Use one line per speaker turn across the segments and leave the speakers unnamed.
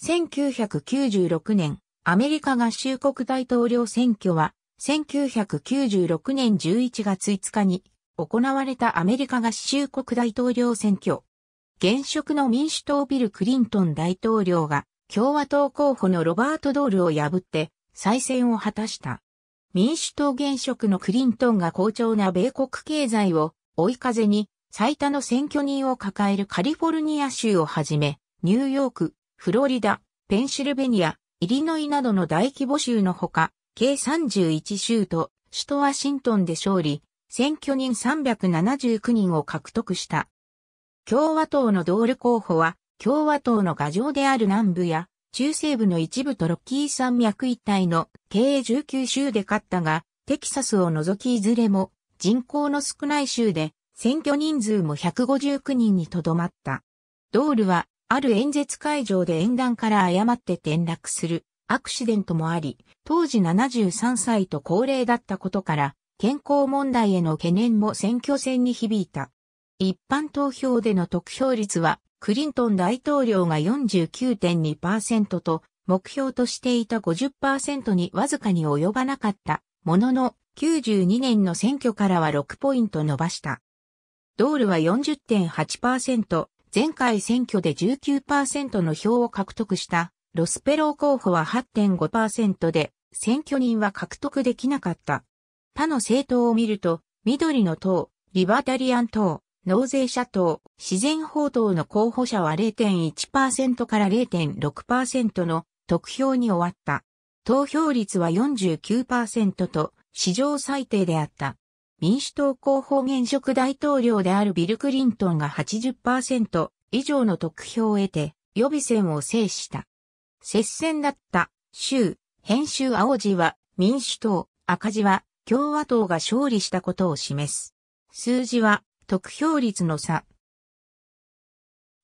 1996年、アメリカ合衆国大統領選挙は、1996年11月5日に行われたアメリカ合衆国大統領選挙。現職の民主党ビル・クリントン大統領が共和党候補のロバート・ドールを破って再選を果たした。民主党現職のクリントンが好調な米国経済を追い風に最多の選挙人を抱えるカリフォルニア州をはじめ、ニューヨーク、フロリダ、ペンシルベニア、イリノイなどの大規模州のほか、計31州と首都ワシントンで勝利、選挙人379人を獲得した。共和党のドール候補は、共和党の牙城である南部や、中西部の一部とロッキー山脈一帯の計19州で勝ったが、テキサスを除きいずれも人口の少ない州で選挙人数も159人にとどまった。ドールはある演説会場で演壇から誤って転落するアクシデントもあり、当時73歳と高齢だったことから、健康問題への懸念も選挙戦に響いた。一般投票での得票率は、クリントン大統領が49.2%と、目標としていた50%にわずかに及ばなかったものの、92年の選挙からは6ポイント伸ばした。ドールは40.8%、前回選挙で19%の票を獲得したロスペロー候補は8.5%で選挙人は獲得できなかった。他の政党を見ると、緑の党、リバタリアン党、納税者党、自然法党の候補者は0.1%から0.6%の得票に終わった。投票率は49%と史上最低であった。民主党候補現職大統領であるビル・クリントンが80%以上の得票を得て予備選を制した。接戦だった州、編集青字は民主党、赤字は共和党が勝利したことを示す。数字は得票率の差。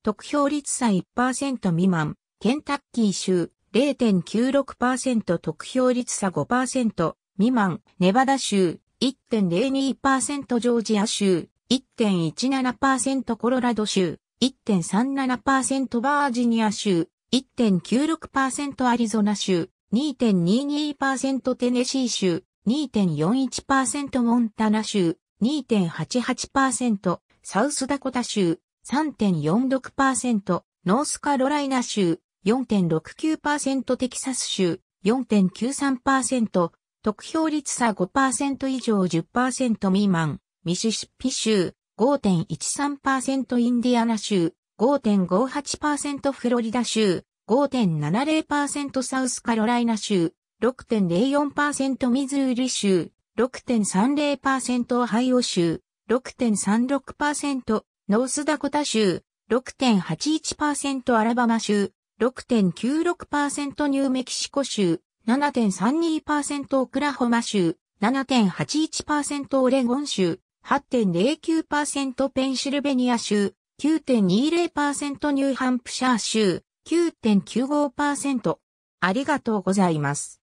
得票率差1%未満、ケンタッキー州0.96%得票率差5%未満、ネバダ州1.02%ジョージア州、1.17%コロラド州、1.37%バージニア州、1.96%アリゾナ州、2.22%テネシー州、2.41%モンタナ州、2.88%サウスダコタ州、3.46%ノースカロライナ州、4.69%テキサス州、4.93%得票率差5%以上10%未満、ミシシッピ州5.13%インディアナ州5.58%フロリダ州5.70%サウスカロライナ州6.04%ミズーリ州6.30%オハイオ州6.36%ノースダコタ州6.81%アラバマ州6.96%ニューメキシコ州7.32%オクラホマ州、7.81%オレゴン州、8.09%ペンシルベニア州、9.20%ニューハンプシャー州、9.95%。ありがとうございます。